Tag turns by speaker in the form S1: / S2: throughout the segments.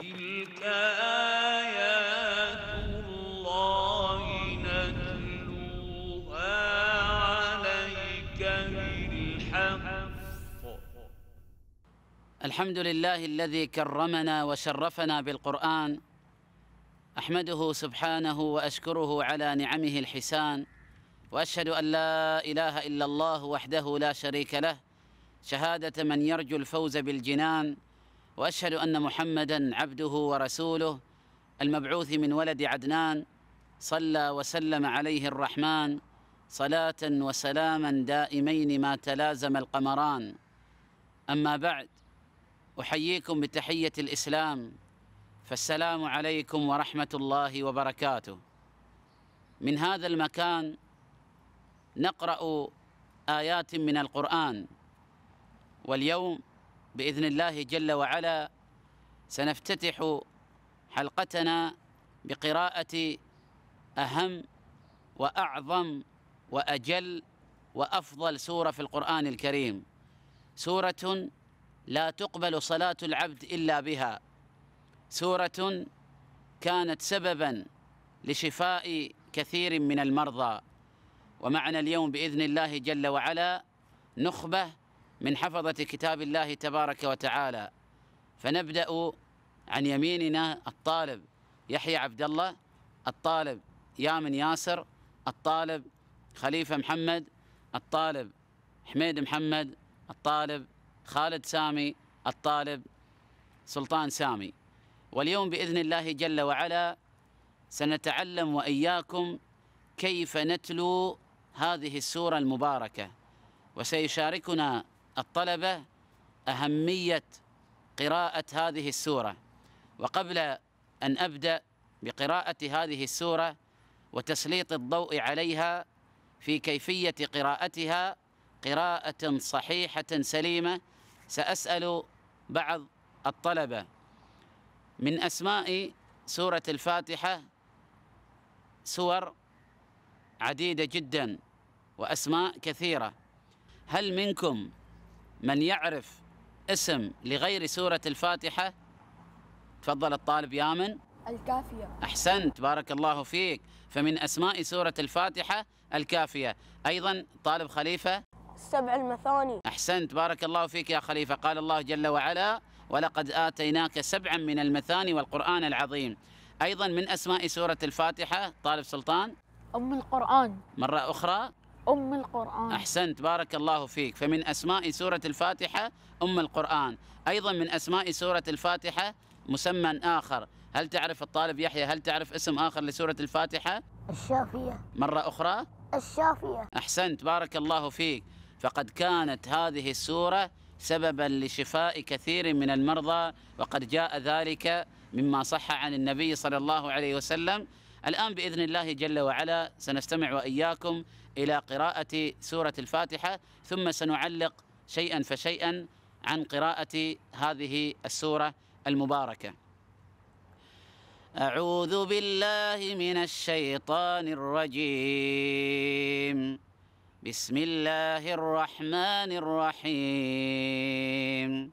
S1: تلك آيات الله نتلوها عليك بالحق الحمد لله الذي كرمنا وشرفنا بالقرآن أحمده سبحانه وأشكره على نعمه الحسان وأشهد أن لا إله إلا الله وحده لا شريك له شهادة من يرجو الفوز بالجنان واشهد ان محمدا عبده ورسوله المبعوث من ولد عدنان صلى وسلم عليه الرحمن صلاه وسلاما دائمين ما تلازم القمران اما بعد احييكم بتحيه الاسلام فالسلام عليكم ورحمه الله وبركاته من هذا المكان نقرا ايات من القران واليوم باذن الله جل وعلا سنفتتح حلقتنا بقراءه اهم واعظم واجل وافضل سوره في القران الكريم سوره لا تقبل صلاه العبد الا بها سوره كانت سببا لشفاء كثير من المرضى ومعنا اليوم باذن الله جل وعلا نخبه من حفظة كتاب الله تبارك وتعالى فنبدأ عن يميننا الطالب يحيى عبد الله الطالب يامن ياسر الطالب خليفة محمد الطالب حميد محمد الطالب خالد سامي الطالب سلطان سامي واليوم بإذن الله جل وعلا سنتعلم وإياكم كيف نتلو هذه السورة المباركة وسيشاركنا الطلبة أهمية قراءة هذه السورة وقبل أن أبدأ بقراءة هذه السورة وتسليط الضوء عليها في كيفية قراءتها قراءة صحيحة سليمة سأسأل بعض الطلبة من أسماء سورة الفاتحة سور عديدة جدا وأسماء كثيرة هل منكم من يعرف اسم لغير سورة الفاتحة تفضل الطالب يامن الكافية أحسنت بارك الله فيك فمن أسماء سورة الفاتحة الكافية أيضا طالب خليفة السبع المثاني أحسنت بارك الله فيك يا خليفة قال الله جل وعلا ولقد آتيناك سبعا من المثاني والقرآن العظيم أيضا من أسماء سورة الفاتحة طالب سلطان أم القرآن مرة أخرى أم القرآن أحسنت بارك الله فيك فمن أسماء سورة الفاتحة أم القرآن أيضا من أسماء سورة الفاتحة مسمى آخر هل تعرف الطالب يحيى هل تعرف اسم آخر لسورة الفاتحة؟ الشافية مرة أخرى؟ الشافية أحسنت بارك الله فيك فقد كانت هذه السورة سببا لشفاء كثير من المرضى وقد جاء ذلك مما صح عن النبي صلى الله عليه وسلم الآن بإذن الله جل وعلا سنستمع وإياكم إلى قراءة سورة الفاتحة ثم سنعلق شيئا فشيئا عن قراءة هذه السورة المباركة أعوذ بالله من الشيطان الرجيم بسم الله الرحمن الرحيم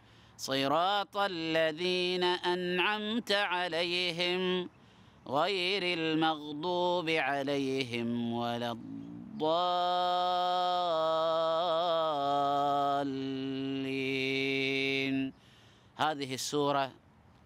S1: صراط الذين أنعمت عليهم غير المغضوب عليهم ولا الضالين هذه السورة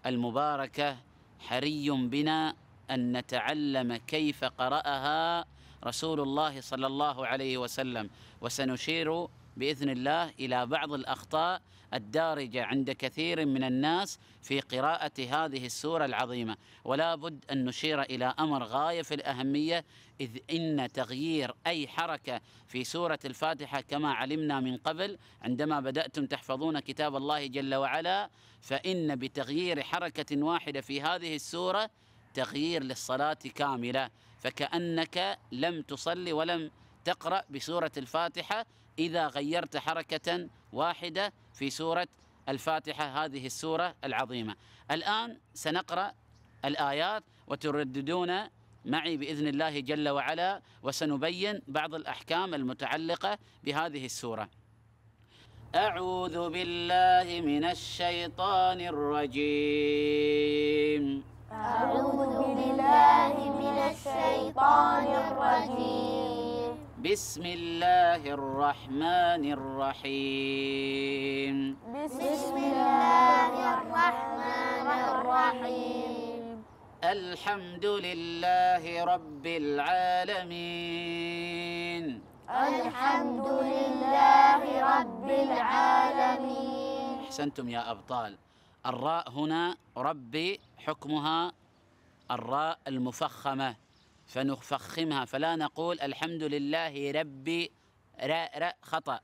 S1: المباركة حري بنا أن نتعلم كيف قرأها رسول الله صلى الله عليه وسلم وسنشير بإذن الله إلى بعض الأخطاء الدارجة عند كثير من الناس في قراءة هذه السورة العظيمة ولا بد أن نشير إلى أمر غاية في الأهمية إذ إن تغيير أي حركة في سورة الفاتحة كما علمنا من قبل عندما بدأتم تحفظون كتاب الله جل وعلا فإن بتغيير حركة واحدة في هذه السورة تغيير للصلاة كاملة فكأنك لم تصلي ولم تقرأ بسورة الفاتحة إذا غيرت حركة واحدة في سورة الفاتحة هذه السورة العظيمة الآن سنقرأ الآيات وترددون معي بإذن الله جل وعلا وسنبين بعض الأحكام المتعلقة بهذه السورة أعوذ بالله من الشيطان الرجيم أعوذ بالله من الشيطان الرجيم بسم الله الرحمن الرحيم بسم الله الرحمن الرحيم الحمد لله رب العالمين
S2: الحمد
S1: لله رب العالمين احسنتم يا ابطال الراء هنا ربي حكمها الراء المفخمه فنفخمها فلا نقول الحمد لله ربي راء راء خطأ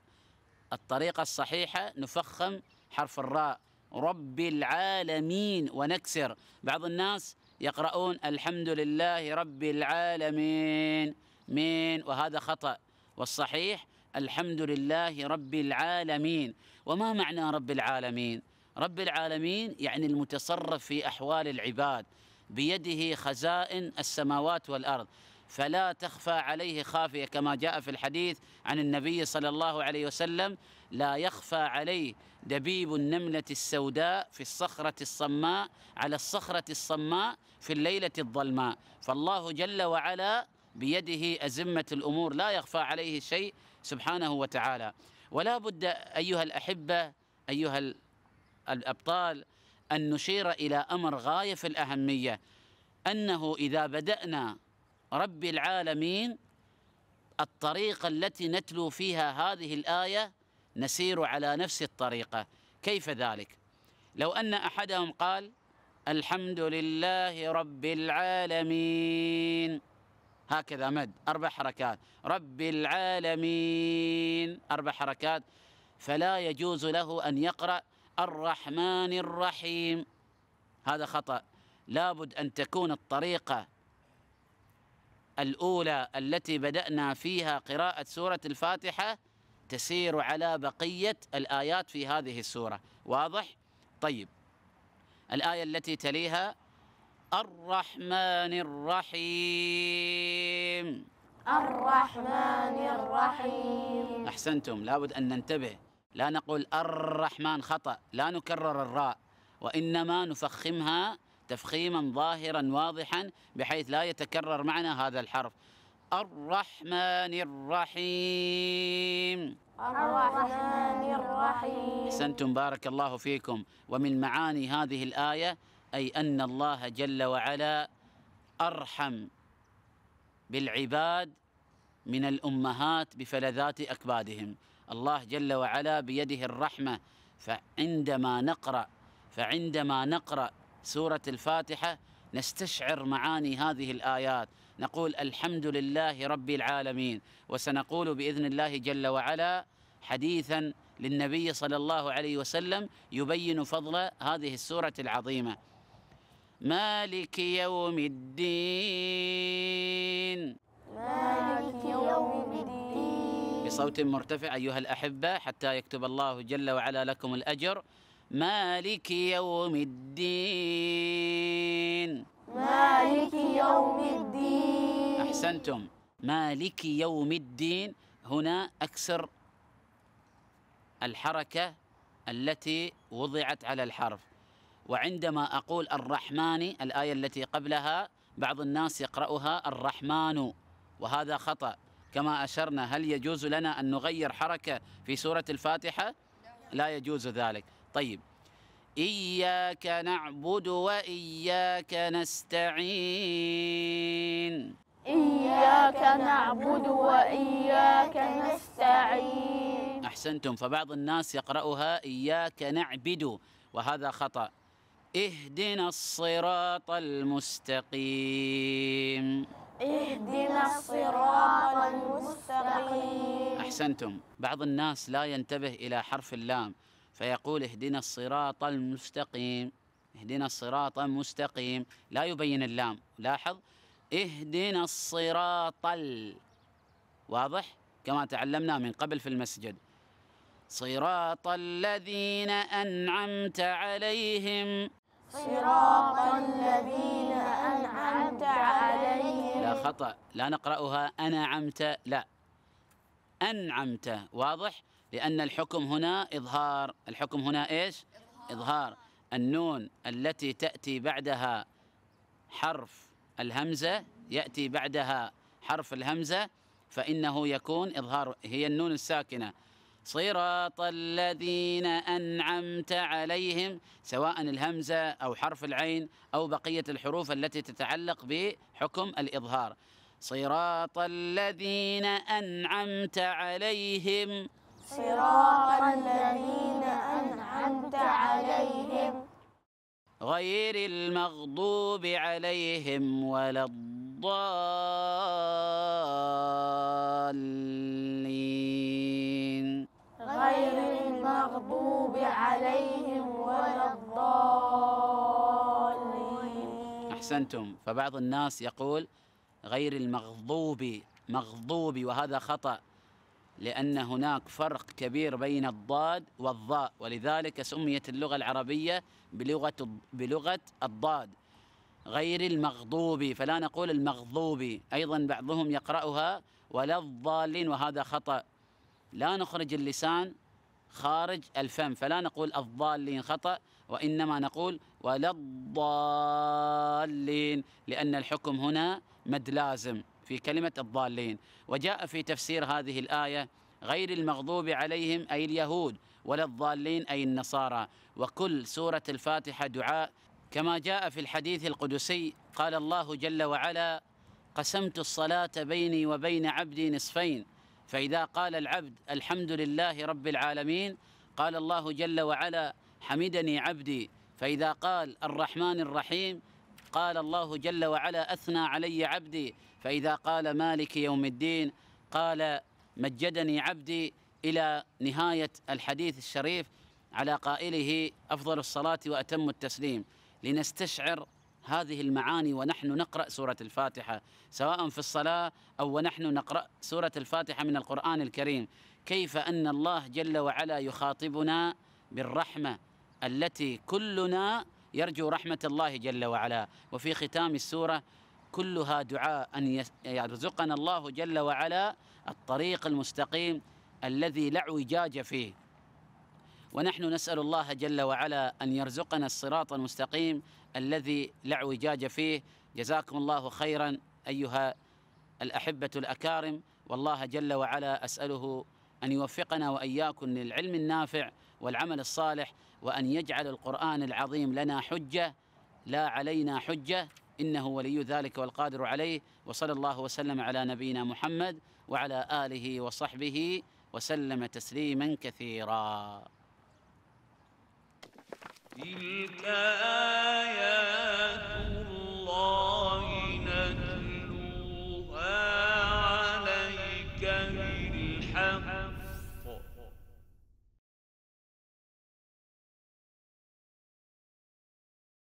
S1: الطريقة الصحيحة نفخم حرف الراء رب العالمين ونكسر بعض الناس يقرؤون الحمد لله رب العالمين مين وهذا خطأ والصحيح الحمد لله رب العالمين وما معنى رب العالمين رب العالمين يعني المتصرف في أحوال العباد بيده خزائن السماوات والارض فلا تخفى عليه خافيه كما جاء في الحديث عن النبي صلى الله عليه وسلم لا يخفى عليه دبيب النمله السوداء في الصخره الصماء على الصخره الصماء في الليله الظلماء فالله جل وعلا بيده ازمه الامور لا يخفى عليه شيء سبحانه وتعالى ولا بد ايها الاحبه ايها الابطال أن نشير إلى أمر غاية في الأهمية أنه إذا بدأنا رب العالمين الطريقة التي نتلو فيها هذه الآية نسير على نفس الطريقة كيف ذلك؟ لو أن أحدهم قال الحمد لله رب العالمين هكذا مد أربع حركات رب العالمين أربع حركات فلا يجوز له أن يقرأ الرحمن الرحيم هذا خطأ لابد أن تكون الطريقة الأولى التي بدأنا فيها قراءة سورة الفاتحة تسير على بقية الآيات في هذه السورة واضح؟ طيب الآية التي تليها الرحمن الرحيم الرحمن الرحيم أحسنتم لابد أن ننتبه لا نقول الرحمن خطأ لا نكرر الراء وإنما نفخمها تفخيما ظاهرا واضحا بحيث لا يتكرر معنا هذا الحرف الرحمن الرحيم الرحمن الرحيم احسنتم بارك الله فيكم ومن معاني هذه الايه اي ان الله جل وعلا ارحم بالعباد من الامهات بفلذات اكبادهم الله جل وعلا بيده الرحمة فعندما نقرأ فعندما نقرأ سورة الفاتحة نستشعر معاني هذه الآيات نقول الحمد لله رب العالمين وسنقول بإذن الله جل وعلا حديثا للنبي صلى الله عليه وسلم يبين فضل هذه السورة العظيمة مالك يوم الدين مالك يوم الدين بصوت مرتفع أيها الأحبة حتى يكتب الله جل وعلا لكم الأجر مالك يوم الدين مالك يوم الدين أحسنتم مالك يوم الدين هنا أكسر الحركة التي وضعت على الحرف وعندما أقول الرحمن الآية التي قبلها بعض الناس يقرأها الرحمن وهذا خطأ كما أشرنا هل يجوز لنا أن نغير حركة في سورة الفاتحة لا يجوز ذلك طيب إياك نعبد وإياك نستعين إياك نعبد وإياك نستعين أحسنتم فبعض الناس يقرأها إياك نعبد وهذا خطأ اهدنا الصراط المستقيم اهدنا الصراط المستقيم أحسنتم بعض الناس لا ينتبه إلى حرف اللام فيقول اهدنا الصراط المستقيم اهدنا الصراط المستقيم لا يبين اللام لاحظ اهدنا الصراط ال واضح كما تعلمنا من قبل في المسجد صراط الذين أنعمت عليهم صراط الذين أنعمت أنعمت عليهم لا خطأ لا نقرأها أنعمت لا أنعمت واضح لأن الحكم هنا إظهار الحكم هنا إيش إظهار النون التي تأتي بعدها حرف الهمزة يأتي بعدها حرف الهمزة فإنه يكون إظهار هي النون الساكنة صراط الذين أنعمت عليهم سواء الهمزة أو حرف العين أو بقية الحروف التي تتعلق بحكم الإظهار صراط الذين أنعمت عليهم صراط الذين أنعمت عليهم غير المغضوب عليهم ولا الضالين المغضوب عليهم ولا الضالين أحسنتم فبعض الناس يقول غير المغضوب مغضوب وهذا خطأ لأن هناك فرق كبير بين الضاد والضاء ولذلك سميت اللغة العربية بلغة بلغة الضاد غير المغضوب فلا نقول المغضوب أيضا بعضهم يقرأها ولا الضالين وهذا خطأ لا نخرج اللسان خارج الفم فلا نقول الضالين خطأ وإنما نقول ولا الضالين لأن الحكم هنا مد لازم في كلمة الضالين وجاء في تفسير هذه الآية غير المغضوب عليهم أي اليهود ولا الضالين أي النصارى وكل سورة الفاتحة دعاء كما جاء في الحديث القدسي قال الله جل وعلا قسمت الصلاة بيني وبين عبدي نصفين فإذا قال العبد الحمد لله رب العالمين قال الله جل وعلا حمدني عبدي فإذا قال الرحمن الرحيم قال الله جل وعلا أثنى علي عبدي فإذا قال مالك يوم الدين قال مجدني عبدي إلى نهاية الحديث الشريف على قائله أفضل الصلاة وأتم التسليم لنستشعر هذه المعاني ونحن نقرأ سورة الفاتحة سواء في الصلاة أو ونحن نقرأ سورة الفاتحة من القرآن الكريم كيف أن الله جل وعلا يخاطبنا بالرحمة التي كلنا يرجو رحمة الله جل وعلا وفي ختام السورة كلها دعاء أن يرزقنا الله جل وعلا الطريق المستقيم الذي لا اعوجاج فيه ونحن نسأل الله جل وعلا أن يرزقنا الصراط المستقيم الذي لا اعوجاج فيه جزاكم الله خيرا أيها الأحبة الأكارم والله جل وعلا أسأله أن يوفقنا وإياكم للعلم النافع والعمل الصالح وأن يجعل القرآن العظيم لنا حجة لا علينا حجة إنه ولي ذلك والقادر عليه وصلى الله وسلم على نبينا محمد وعلى آله وصحبه وسلم تسليما كثيرا تلك آيات